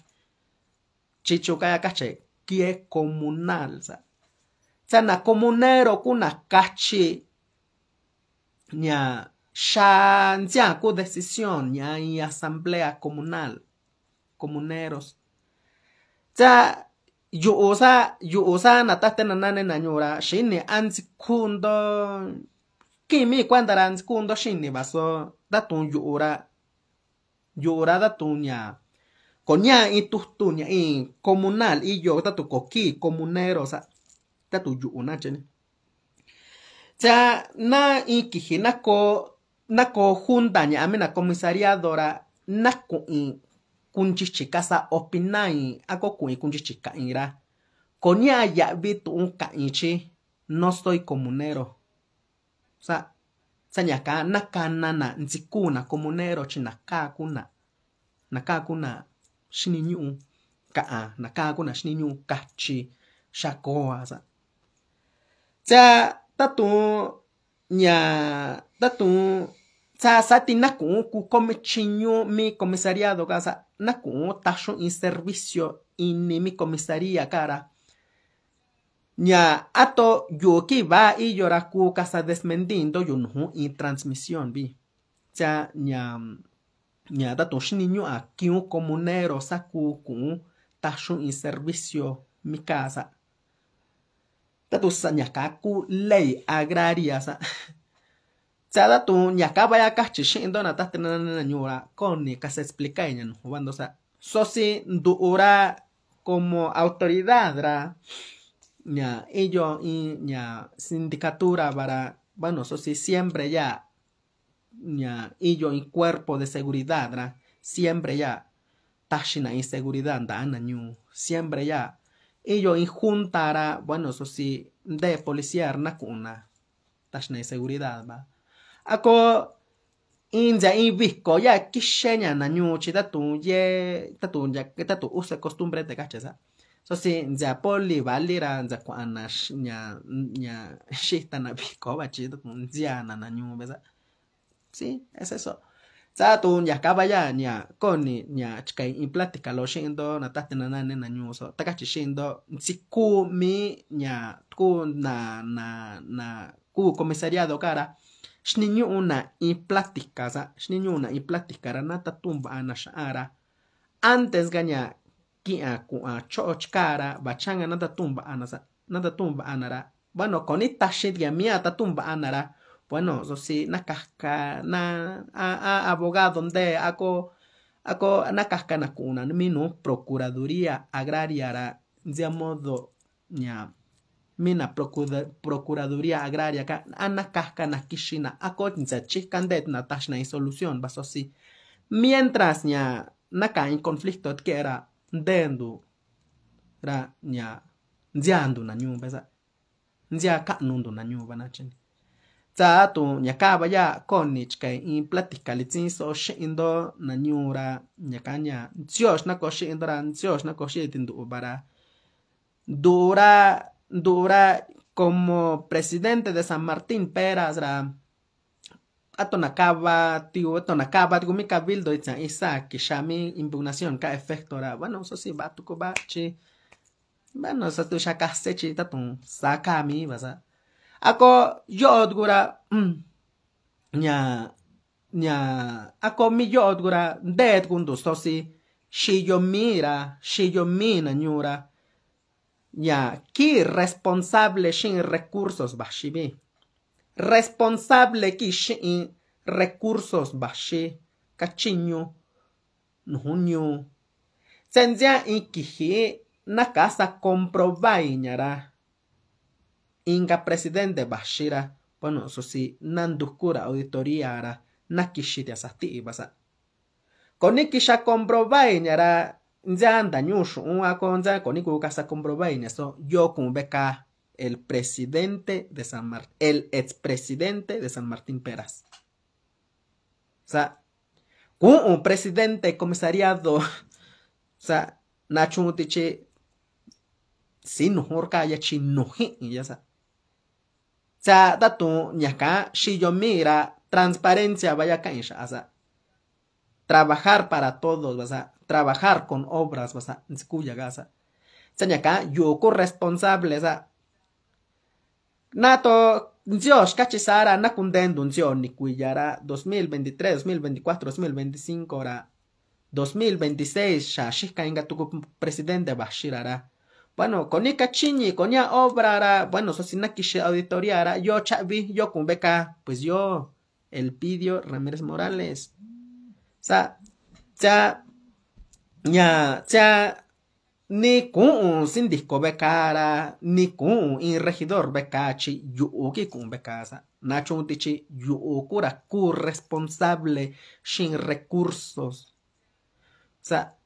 kaya kache kie comunal. Sa. na comunero kuna kache ña ya ku decisión nya y asamblea comunal comuneros. osa, yuusa yuusa na tate na nane na ñura shini anzi kundo kimi cuando anzi kundo shini baso datun yura yura datun ya. Koña in tustuña in comunal i yo tatu koki comunero sa tatu una chene. Cha na in kiji na ko na ko junta ña ame na comisariadora na ku in kunchichika sa opina in ako ku in kunchichika in ra. Koña ya bitu un ka inchi no soy comunero. Sa sa ñaka na kanana na comunero chi na kakuna na kakuna shininyu ka'a na ka kuna shininyu kachi shakoaza cha tatu nya tatu. sa sati ku mi comisariado na naku'u tacho in servicio ni mi comisaria kara. Nya ato yu i iyora ku kasa desmendindo yunhu in transmisión bi Cha nya ña ta toxiniño a un comunero sá ku ku'ún in servicio mi casa tatu sa ñaka ley agraria sa sa tu ñaka vaya kaxi xi'into na ta tenana ñuu ra koni explican nuju sa sosi ndu'u como autoridad ra ña iyo in ña sindicatura para bueno sosi siempre ya ya ello y cuerpo de seguridad siempre ya tashina inseguridad da anañu siempre ya ello y juntara bueno eso sí de policía na kuna tashina inseguridad va ako india in visco ya kishenya nañu chita ye tatu ya que tatu usa costumbre de cachesa so sí, ya poli valira ya shita na visco va chita ya na nañu Sí, es eso. Satun ya acaba ya ya con ya chica y plática lo shindo na tate na nane na ñuso takachi shindo si mi ya cu na na na cu comisariado cara shniñu una y plática sa shniñu una y plática ra nata tumba ana ara antes ganya ki gaña kia kua choch cara bachanga nata tumba ana sa na tatumba ana ra bueno con esta shit ya mia tumba ana ra bueno sosi nakahka na a, a abogado nde ako ako nakahka mi no procuraduría agraria ra nzia modo nya mina procura, procuraduría agraria ka na kishina ako nza chihka nde natashna i solución basosi mientras nya naka in conflicto que era ndendu ra nya nziandu na nyumba za nzia kanundu na nyumba nachini tsa tu ñaka ya con nichka e in platica litzin so shindo na nyura nyakanya. ña na koshi indora ntiosh na koshi tindu bara dura dura como presidente de San Martín Peras ra atonacaba tío atonacaba tío mi cabildo itza isa kishami impugnación ka efecto ra bueno eso sí va tu cobachi bueno eso tu ya tatun saca a mí Ako yodgura gura mm, nya nya ako mi yodgura gura det si yo mira yo mina ñura Ya, ki responsable sin recursos bashibi responsable ki sin recursos bashi senza, y y inkihi na casa nyara. Inga presidente Bashira, bueno, eso sí, nandukura auditoría ara, nakishite asasti ibasa. Koniki ya comprobai ñara, nzanda nyushu, un konza, koniku kasa comprobai eso yo kumbeka el presidente de San Martín, el expresidente de San Martín Peras. O sea, un presidente comisariado, o sea, si sin hurka ya chinuji, ya sa Sa datu si yo mira transparencia vaya kansha asa. Trabajar para todos, a Trabajar con obras, basa. cuya gasa. Sa yo yuku responsable, sa. Nato Dios cachisara na kundendo Dios ni cuyara 2023, 2024, 2025 ora, 2026 ya si inga tu presidente bashirara bueno, con chini, chiñi, con ya obrara, bueno, so sin aquí auditoriara, yo chavi, yo beca, pues yo, el pidio Ramírez Morales. O sea, ya, ya, ya, ni con sin disco becara, ni kun in regidor becachi, Yo con becasa, nacho un tichi, cura, cur responsable, sin recursos. O sea,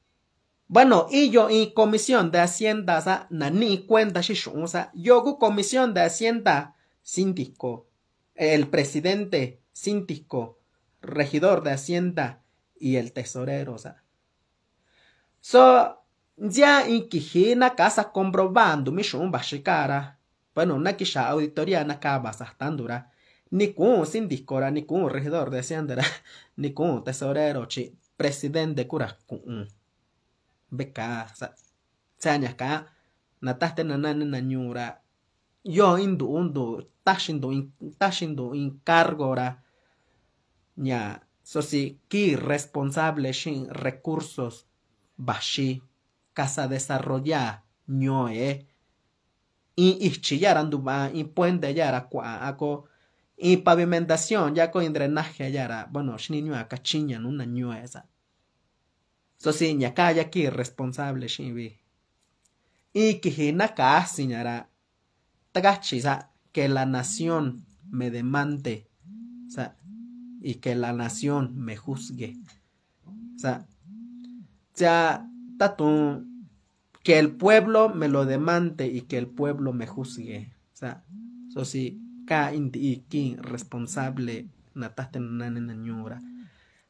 bueno, y yo y comisión de hacienda, sa, nani cuenta si Yo yogu comisión de hacienda, síndico, el presidente, síndico, regidor de hacienda y el tesorero, So, ya en la casa comprobando mi shun bashikara. Bueno, na kisha auditoría na kaba dura. Ni kun ni kun regidor de hacienda, ni kun tesorero, chi presidente cura beka sa tsanya ka nataste na nañura yo indu undu tashindu in, tashindu incargora so sosi ki responsable shin recursos bashi casa desarrollar ñoe in ichi yara y in puente yara ako in pavimentación ya con drenaje yara bueno shini ñua kachiña nuna Sosiña aquí responsable shibi. Ikihina kasiñara. y que la nación me demande. Sa, y que la nación me juzgue. Sa, sea, tatun, que el pueblo me lo demande y que el pueblo me juzgue. O sea, so si ka indi responsable nataste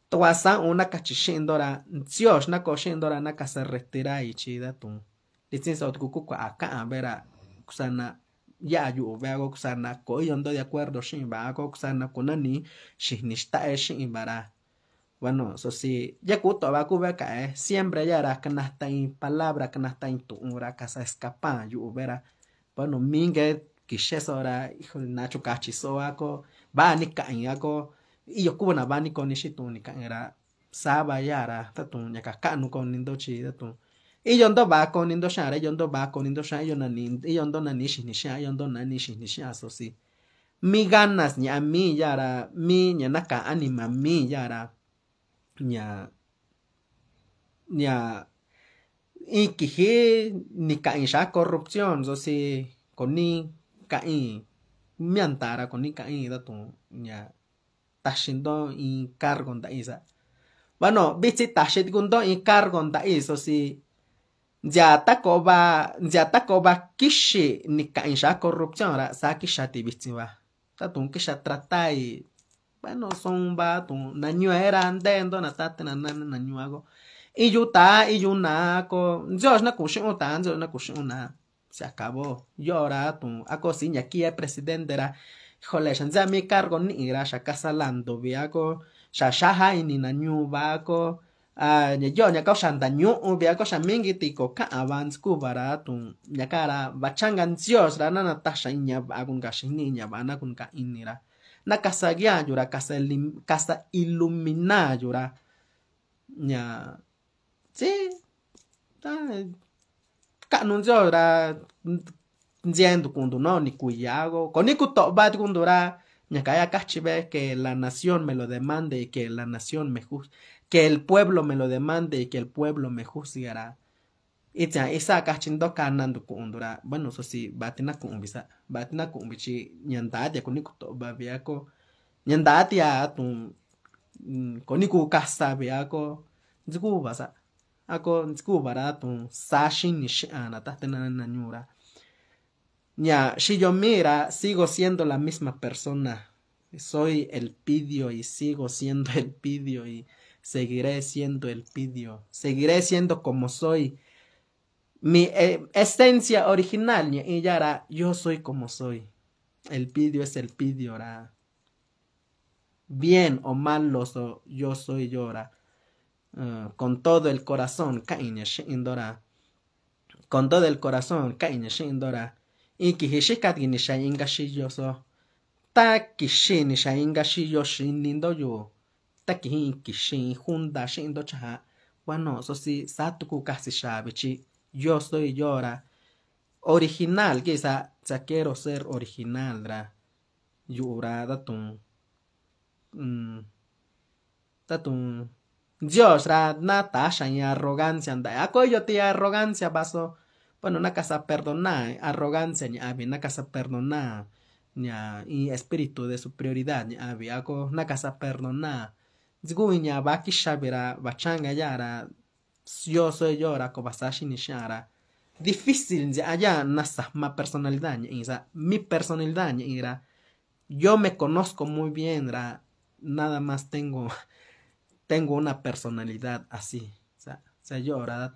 tuasa una cachishindora Dios na koshindora na y chida tu distinto otkuku acá vera kusana ya yu veo kusana koyondo de acuerdo shin ba kusana kunani sin e shin bara bueno eso sí ya kuto va cubeca, eh siempre ya ra sta en palabra kanasta en tu ura casa escapa yu vera bueno minge kishes ora hijo nacho cachisoaco, va ba ni iyo kuvanavani koni xitun ni ka'anra sava yaa'ra tatu'n ñakaka'nu konindo chi tatu'n iyo ndo va'a konindo xa'anra iyo ndo va'a konindo xa'an iyo nani iyo ndo nani xijni xa'an iyo ndo nani xijni xa'an so si mi ganas ña'a mi yaa'ra mi ña naka'an nima mi yaa'ra ña ña in kiji ni ka'in xa'a corrupción so si koni ka'in miantara koni ka'in tatu'n ña tashindo in cargo isa. bueno bitsi tashit gundo in cargo iso si ya ya ntsiata kova kishi ni ka in sha corrupción ra sa kixa tivitsin va tatun trata y bueno son va tun nañue era ndendo na tate na na na nane ago. Y yo ta y yo na ko yo na kushin o tan yo na kushin xi'un na se acabó yo ra tun cocina aquí el presidente era jole mi cargo ni'ira xakasalando viako xaxajainina ñuu vako yo ñaka xandañu'u viako xaminki tiko ka'an va ndskuva ra tun ñaka ra vachanga ntsios ra nanataxa in ñava'a kunka xini in ñava'a nakunka ini ra nakasagiayu ra ilumina ra ña sí ta ka'nu ntsio ra nziendo no ni cuyago con iku tobat cuando ra ñacaya cachibe que la nación me lo demande y que la nación me juz que el pueblo me lo demande y que el pueblo me juzgará itza isa cachindo canando cuando bueno eso sí batina kumbisa. batina ku bichi con iku tobat viaco ñandatia tu mm, con casa viaco nzikuba sa ako nzikuba ra tu sashin ni si yo mira sigo siendo la misma persona. Soy el pidio y sigo siendo el pidio y seguiré siendo el pidio. Seguiré siendo como soy. Mi eh, esencia original, y ya yo soy como soy. El pidio es el pidio, ahora Bien o malo, so, yo soy yo, ah, con todo el corazón, Kaine Shindora. Con todo el corazón, Kaine Shindora inkijixíka kinixan inka xiyoso ta kixi nixan yo xiyo xinindo yu ta so si satuku kasi xavi chi yo soy yo original que sa quiero ser original ra Yo ra datun mm, datun Dios ra arrogancia nda yo ti arrogancia baso bueno, una casa perdonada, ¿eh? arrogancia, ni había ah, una casa perdona ni ah, y espíritu de superioridad, ni había ah, una casa perdonada. digo ni abaki shabira, bachanga yara, yo soy yo, kobasashi ni shara. Difícil, ya allá, nasa, ma personalidad, ni mi personalidad, ni yo me conozco muy bien, nada más tengo, tengo una personalidad así. O sea, yo, ahora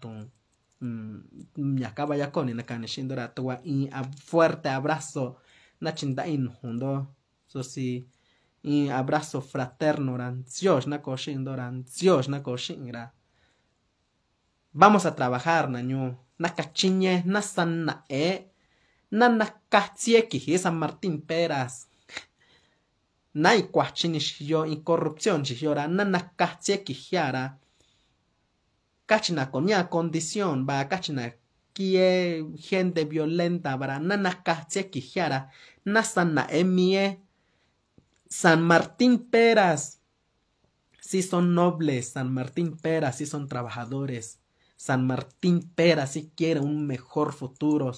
Mm, acaba ya con ina na la tuwa y a fuerte abrazo na chinda in hundo so si in abrazo fraterno ran dios na ko shindora na vamos a trabajar nañu na nasana na sana e na na Martín Peras na ikuachini yo in corrupción si yo na na ...cachina con ya condición, va cachina... gente violenta, para nana cachia quijara, nasana emie, San Martín Peras, si sí son nobles, San Martín Peras, si sí son trabajadores, San Martín Peras si sí quiere un mejor futuro,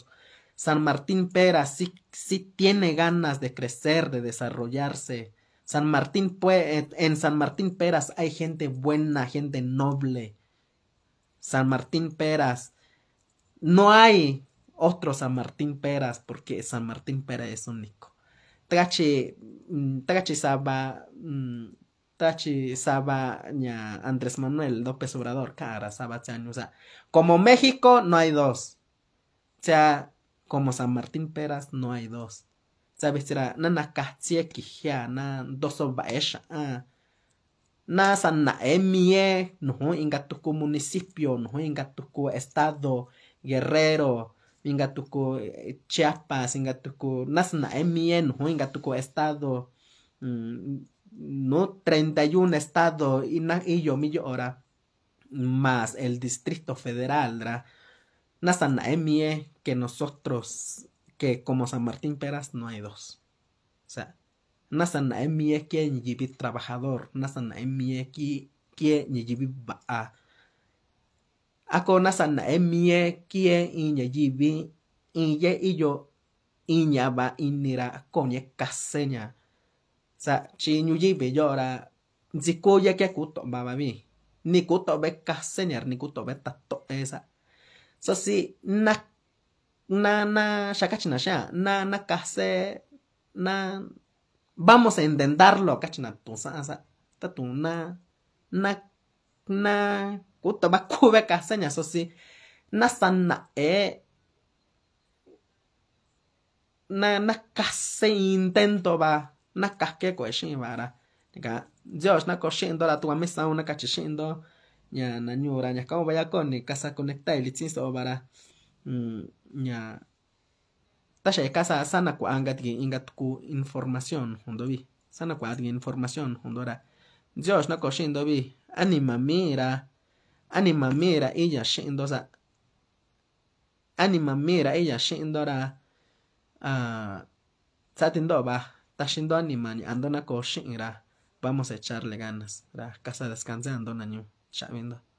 San Martín Peras sí, tiene ganas de crecer, de desarrollarse, San Martín, en San Martín Peras hay gente buena, gente noble, San Martín Peras. No hay otro San Martín Peras porque San Martín Peras es único. Trache, mm, trache Saba, mm, trache Saba, Andrés Manuel López Obrador, cara, Saba, o sea, como México no hay dos. O sea, como San Martín Peras no hay dos. ¿Sabes? Era, nana, katsieki, ya, na, dos, ah na sanae no inga municipio no inga estado guerrero inga eh, chiapas inga tuku na e, no inga estado mm, no 31 estado y na yo mi más el distrito federal nasa na san mie que nosotros que como San Martín Peras no hay dos o sea nasa na emie ke nyigibi trabajador nasa na emie ki kie nyigibi ba a ako nasa na emie kie inyajibi inye iyo inyaba inira konye kasenya sa chi nyujibi yora ziko ye ke kuto baba mi ni kuto be kasenya ni kuto be tato esa so si na na na shakachina sha na na kase na Vamos a intentarlo, cachina tusasa. Tatuna. na, na, na, kuta na sana e, na, na kase intento va na kaske ko Dios na la tua mesa una kachishindo, ya na nyura ya vaya con ni casa conecta el litzin so ya casa sana ingat ingatku información vi sana kuatgi información hundora dios cochindo vi anima mira anima mira ella shindosa anima mira ella shindora uh, ah, tsatindoba tashindo anima ni andona ko vamos a echarle ganas ra casa descansando año chavindo